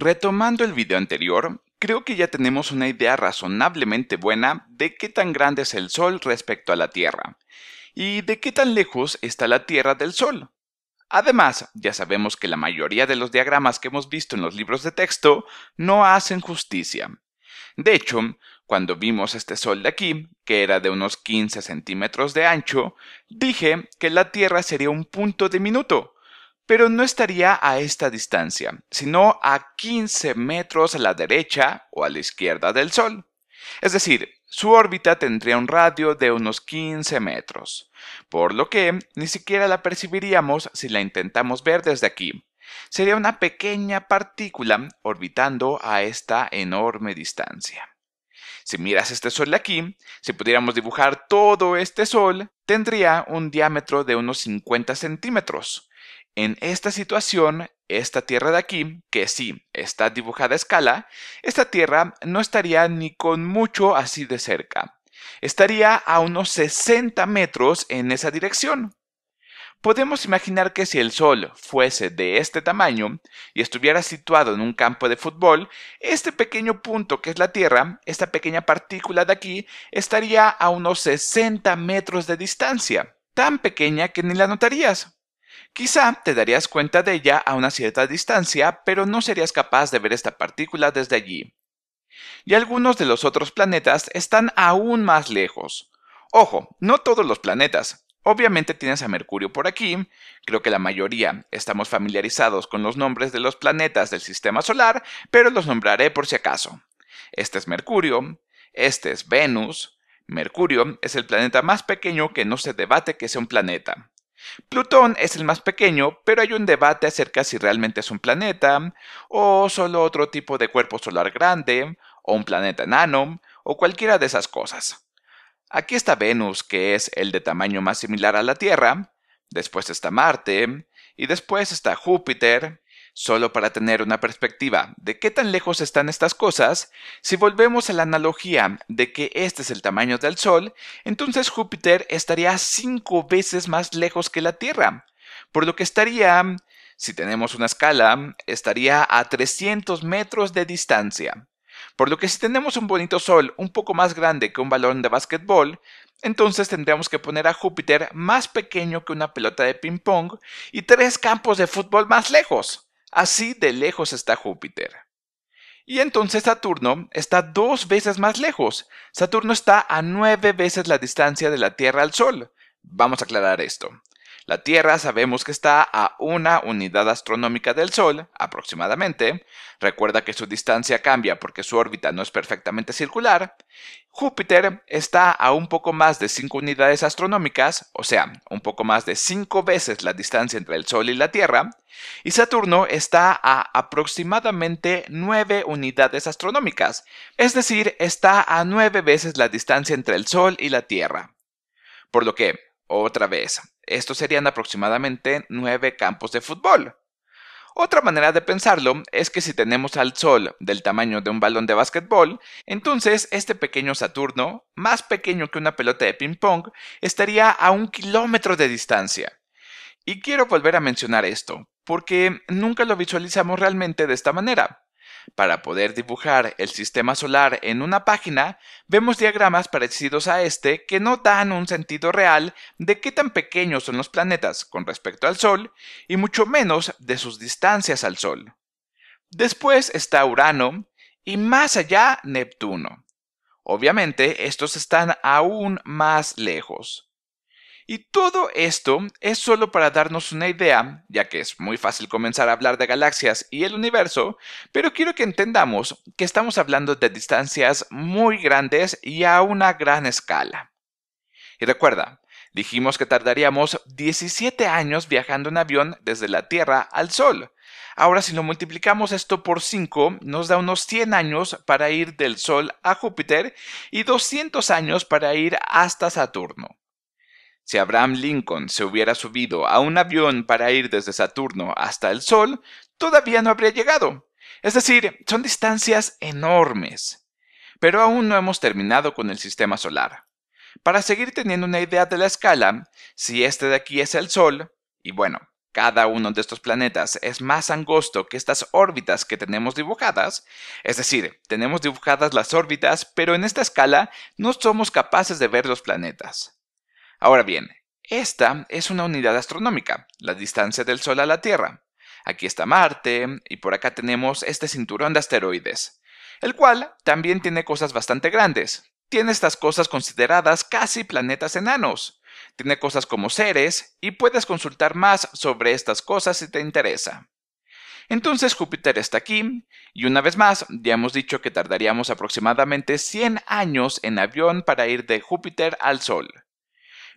Retomando el video anterior, creo que ya tenemos una idea razonablemente buena de qué tan grande es el Sol respecto a la Tierra y de qué tan lejos está la Tierra del Sol. Además, ya sabemos que la mayoría de los diagramas que hemos visto en los libros de texto no hacen justicia. De hecho, cuando vimos este sol de aquí, que era de unos 15 centímetros de ancho, dije que la Tierra sería un punto diminuto, pero no estaría a esta distancia, sino a 15 metros a la derecha o a la izquierda del Sol. Es decir, su órbita tendría un radio de unos 15 metros, por lo que ni siquiera la percibiríamos si la intentamos ver desde aquí. Sería una pequeña partícula orbitando a esta enorme distancia. Si miras este sol de aquí, si pudiéramos dibujar todo este sol, tendría un diámetro de unos 50 centímetros, en esta situación, esta tierra de aquí, que sí está dibujada a escala, esta tierra no estaría ni con mucho así de cerca. Estaría a unos 60 metros en esa dirección. Podemos imaginar que si el Sol fuese de este tamaño y estuviera situado en un campo de fútbol, este pequeño punto que es la Tierra, esta pequeña partícula de aquí, estaría a unos 60 metros de distancia, tan pequeña que ni la notarías, Quizá te darías cuenta de ella a una cierta distancia, pero no serías capaz de ver esta partícula desde allí. Y algunos de los otros planetas están aún más lejos. Ojo, no todos los planetas. Obviamente tienes a Mercurio por aquí, creo que la mayoría estamos familiarizados con los nombres de los planetas del Sistema Solar, pero los nombraré por si acaso. Este es Mercurio, este es Venus, Mercurio es el planeta más pequeño que no se debate que sea un planeta. Plutón es el más pequeño, pero hay un debate acerca si realmente es un planeta, o solo otro tipo de cuerpo solar grande, o un planeta enano, o cualquiera de esas cosas. Aquí está Venus, que es el de tamaño más similar a la Tierra, después está Marte, y después está Júpiter, Solo para tener una perspectiva de qué tan lejos están estas cosas, si volvemos a la analogía de que este es el tamaño del Sol, entonces Júpiter estaría cinco veces más lejos que la Tierra, por lo que estaría, si tenemos una escala, estaría a 300 metros de distancia. Por lo que si tenemos un bonito Sol un poco más grande que un balón de básquetbol, entonces tendríamos que poner a Júpiter más pequeño que una pelota de ping-pong y tres campos de fútbol más lejos. Así de lejos está Júpiter. Y entonces Saturno está dos veces más lejos. Saturno está a nueve veces la distancia de la Tierra al Sol. Vamos a aclarar esto. La Tierra sabemos que está a una unidad astronómica del Sol, aproximadamente. Recuerda que su distancia cambia porque su órbita no es perfectamente circular. Júpiter está a un poco más de 5 unidades astronómicas, o sea, un poco más de 5 veces la distancia entre el Sol y la Tierra. Y Saturno está a aproximadamente 9 unidades astronómicas, es decir, está a 9 veces la distancia entre el Sol y la Tierra. Por lo que, otra vez, estos serían aproximadamente 9 campos de fútbol. Otra manera de pensarlo es que si tenemos al Sol del tamaño de un balón de básquetbol, entonces este pequeño Saturno, más pequeño que una pelota de ping-pong, estaría a un kilómetro de distancia. Y quiero volver a mencionar esto, porque nunca lo visualizamos realmente de esta manera. Para poder dibujar el sistema solar en una página, vemos diagramas parecidos a este que no dan un sentido real de qué tan pequeños son los planetas con respecto al Sol y mucho menos de sus distancias al Sol. Después está Urano y más allá Neptuno. Obviamente estos están aún más lejos. Y todo esto es solo para darnos una idea, ya que es muy fácil comenzar a hablar de galaxias y el universo, pero quiero que entendamos que estamos hablando de distancias muy grandes y a una gran escala. Y recuerda, dijimos que tardaríamos 17 años viajando en avión desde la Tierra al Sol. Ahora si lo multiplicamos esto por 5, nos da unos 100 años para ir del Sol a Júpiter y 200 años para ir hasta Saturno. Si Abraham Lincoln se hubiera subido a un avión para ir desde Saturno hasta el Sol, todavía no habría llegado. Es decir, son distancias enormes. Pero aún no hemos terminado con el sistema solar. Para seguir teniendo una idea de la escala, si este de aquí es el Sol, y bueno, cada uno de estos planetas es más angosto que estas órbitas que tenemos dibujadas, es decir, tenemos dibujadas las órbitas, pero en esta escala no somos capaces de ver los planetas. Ahora bien, esta es una unidad astronómica, la distancia del Sol a la Tierra. Aquí está Marte y por acá tenemos este cinturón de asteroides, el cual también tiene cosas bastante grandes. Tiene estas cosas consideradas casi planetas enanos. Tiene cosas como seres, y puedes consultar más sobre estas cosas si te interesa. Entonces Júpiter está aquí, y una vez más, ya hemos dicho que tardaríamos aproximadamente 100 años en avión para ir de Júpiter al Sol.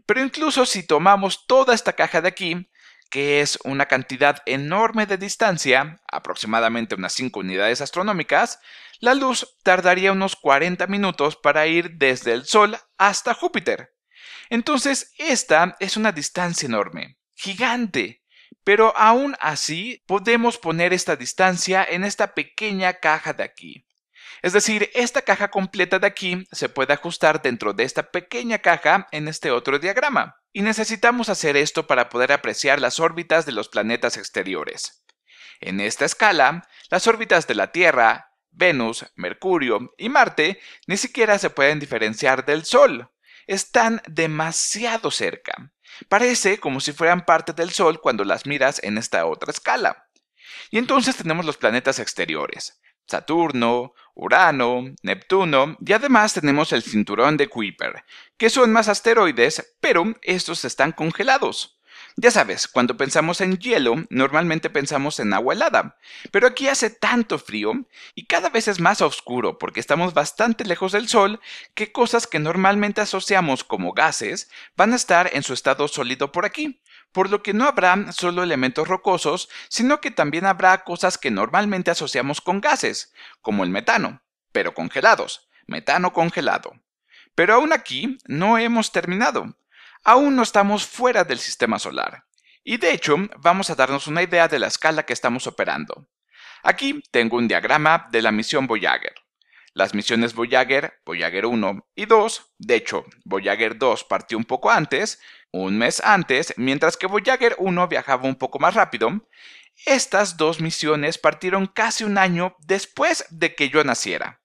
Pero incluso si tomamos toda esta caja de aquí, que es una cantidad enorme de distancia, aproximadamente unas 5 unidades astronómicas, la luz tardaría unos 40 minutos para ir desde el Sol hasta Júpiter. Entonces, esta es una distancia enorme, gigante, pero aún así podemos poner esta distancia en esta pequeña caja de aquí. Es decir, esta caja completa de aquí se puede ajustar dentro de esta pequeña caja en este otro diagrama. Y necesitamos hacer esto para poder apreciar las órbitas de los planetas exteriores. En esta escala, las órbitas de la Tierra, Venus, Mercurio y Marte ni siquiera se pueden diferenciar del Sol. Están demasiado cerca. Parece como si fueran parte del Sol cuando las miras en esta otra escala. Y entonces tenemos los planetas exteriores, Saturno, Urano, Neptuno y además tenemos el cinturón de Kuiper, que son más asteroides, pero estos están congelados. Ya sabes, cuando pensamos en hielo, normalmente pensamos en agua helada, pero aquí hace tanto frío y cada vez es más oscuro porque estamos bastante lejos del sol que cosas que normalmente asociamos como gases van a estar en su estado sólido por aquí por lo que no habrá solo elementos rocosos, sino que también habrá cosas que normalmente asociamos con gases, como el metano, pero congelados, metano congelado. Pero aún aquí no hemos terminado. Aún no estamos fuera del sistema solar. Y de hecho, vamos a darnos una idea de la escala que estamos operando. Aquí tengo un diagrama de la misión Voyager. Las misiones Voyager, Voyager 1 y 2, de hecho, Voyager 2 partió un poco antes, un mes antes, mientras que Voyager 1 viajaba un poco más rápido, estas dos misiones partieron casi un año después de que yo naciera.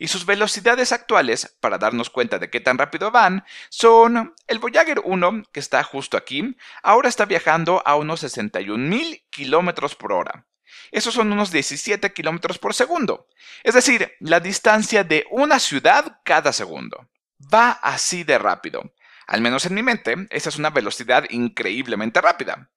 Y sus velocidades actuales, para darnos cuenta de qué tan rápido van, son el Voyager 1, que está justo aquí, ahora está viajando a unos 61.000 kilómetros por hora. Esos son unos 17 kilómetros por segundo. Es decir, la distancia de una ciudad cada segundo. Va así de rápido. Al menos en mi mente, esa es una velocidad increíblemente rápida.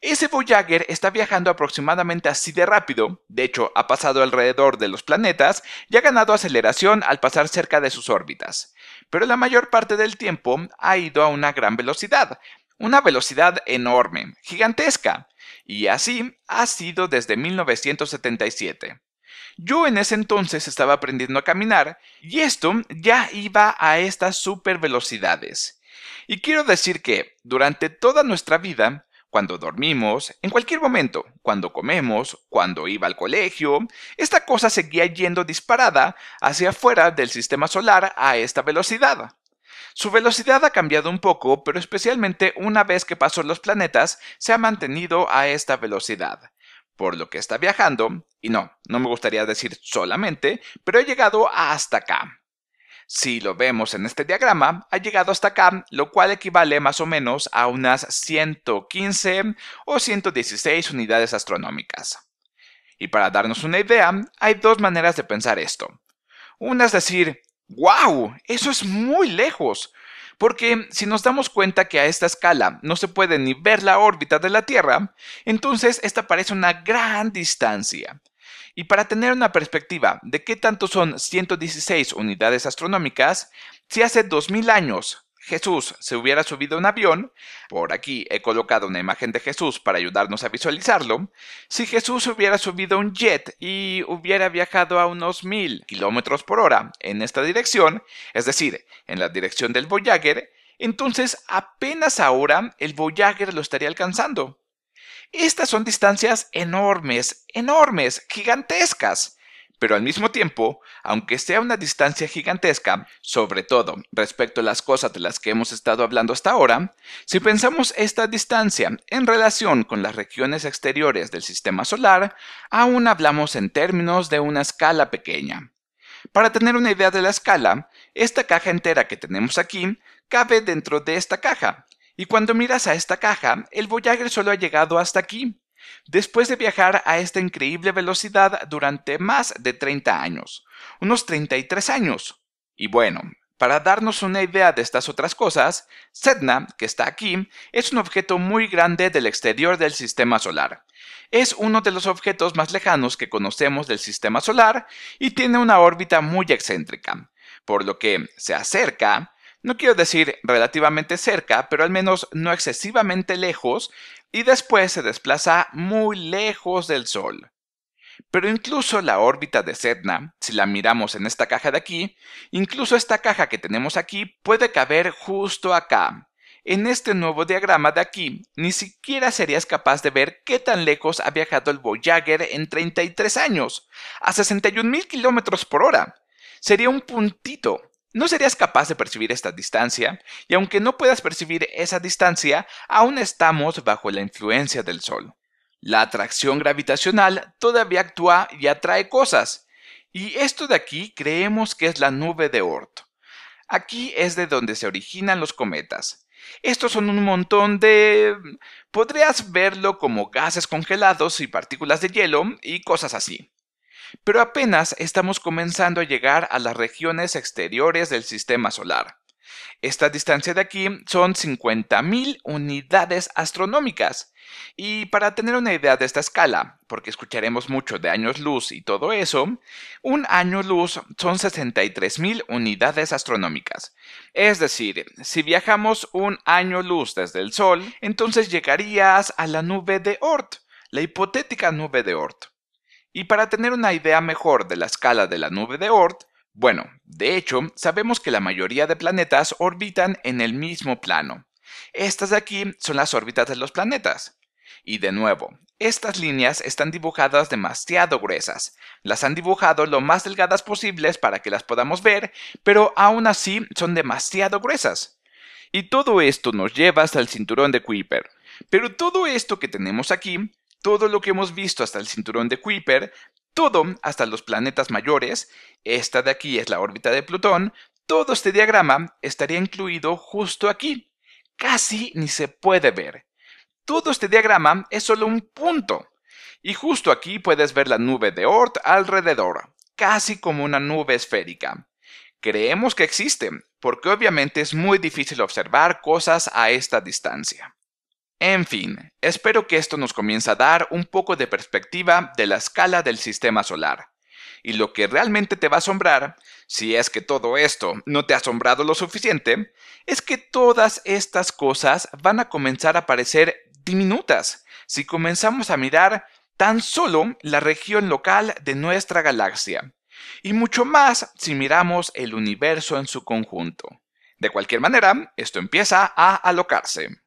Ese Voyager está viajando aproximadamente así de rápido, de hecho ha pasado alrededor de los planetas y ha ganado aceleración al pasar cerca de sus órbitas, pero la mayor parte del tiempo ha ido a una gran velocidad, una velocidad enorme, gigantesca, y así ha sido desde 1977. Yo en ese entonces estaba aprendiendo a caminar y esto ya iba a estas super velocidades. Y quiero decir que durante toda nuestra vida, cuando dormimos, en cualquier momento, cuando comemos, cuando iba al colegio, esta cosa seguía yendo disparada hacia afuera del sistema solar a esta velocidad. Su velocidad ha cambiado un poco, pero especialmente una vez que pasó los planetas, se ha mantenido a esta velocidad. Por lo que está viajando, y no, no me gustaría decir solamente, pero he llegado hasta acá. Si lo vemos en este diagrama, ha llegado hasta acá, lo cual equivale más o menos a unas 115 o 116 unidades astronómicas. Y para darnos una idea, hay dos maneras de pensar esto. Una es decir, wow, eso es muy lejos, porque si nos damos cuenta que a esta escala no se puede ni ver la órbita de la Tierra, entonces esta parece una gran distancia. Y para tener una perspectiva de qué tanto son 116 unidades astronómicas, si hace 2000 años Jesús se hubiera subido a un avión, por aquí he colocado una imagen de Jesús para ayudarnos a visualizarlo, si Jesús hubiera subido a un jet y hubiera viajado a unos 1000 kilómetros por hora en esta dirección, es decir, en la dirección del Voyager, entonces apenas ahora el Voyager lo estaría alcanzando. Estas son distancias enormes, enormes, gigantescas. Pero al mismo tiempo, aunque sea una distancia gigantesca, sobre todo respecto a las cosas de las que hemos estado hablando hasta ahora, si pensamos esta distancia en relación con las regiones exteriores del sistema solar, aún hablamos en términos de una escala pequeña. Para tener una idea de la escala, esta caja entera que tenemos aquí cabe dentro de esta caja, y cuando miras a esta caja, el Voyager solo ha llegado hasta aquí, después de viajar a esta increíble velocidad durante más de 30 años, unos 33 años. Y bueno, para darnos una idea de estas otras cosas, Sedna, que está aquí, es un objeto muy grande del exterior del Sistema Solar. Es uno de los objetos más lejanos que conocemos del Sistema Solar y tiene una órbita muy excéntrica, por lo que se acerca no quiero decir relativamente cerca, pero al menos no excesivamente lejos, y después se desplaza muy lejos del Sol. Pero incluso la órbita de Sedna, si la miramos en esta caja de aquí, incluso esta caja que tenemos aquí puede caber justo acá. En este nuevo diagrama de aquí, ni siquiera serías capaz de ver qué tan lejos ha viajado el Voyager en 33 años, a 61.000 km por hora. Sería un puntito, no serías capaz de percibir esta distancia, y aunque no puedas percibir esa distancia, aún estamos bajo la influencia del Sol. La atracción gravitacional todavía actúa y atrae cosas, y esto de aquí creemos que es la nube de Oort. Aquí es de donde se originan los cometas. Estos son un montón de... podrías verlo como gases congelados y partículas de hielo y cosas así pero apenas estamos comenzando a llegar a las regiones exteriores del sistema solar. Esta distancia de aquí son 50.000 unidades astronómicas. Y para tener una idea de esta escala, porque escucharemos mucho de años luz y todo eso, un año luz son 63.000 unidades astronómicas. Es decir, si viajamos un año luz desde el Sol, entonces llegarías a la nube de Oort, la hipotética nube de Oort. Y para tener una idea mejor de la escala de la nube de Oort, bueno, de hecho, sabemos que la mayoría de planetas orbitan en el mismo plano. Estas de aquí son las órbitas de los planetas. Y de nuevo, estas líneas están dibujadas demasiado gruesas. Las han dibujado lo más delgadas posibles para que las podamos ver, pero aún así son demasiado gruesas. Y todo esto nos lleva hasta el cinturón de Kuiper. Pero todo esto que tenemos aquí todo lo que hemos visto hasta el cinturón de Kuiper, todo hasta los planetas mayores, esta de aquí es la órbita de Plutón, todo este diagrama estaría incluido justo aquí. Casi ni se puede ver. Todo este diagrama es solo un punto. Y justo aquí puedes ver la nube de Oort alrededor, casi como una nube esférica. Creemos que existe, porque obviamente es muy difícil observar cosas a esta distancia. En fin, espero que esto nos comience a dar un poco de perspectiva de la escala del sistema solar. Y lo que realmente te va a asombrar, si es que todo esto no te ha asombrado lo suficiente, es que todas estas cosas van a comenzar a parecer diminutas si comenzamos a mirar tan solo la región local de nuestra galaxia, y mucho más si miramos el universo en su conjunto. De cualquier manera, esto empieza a alocarse.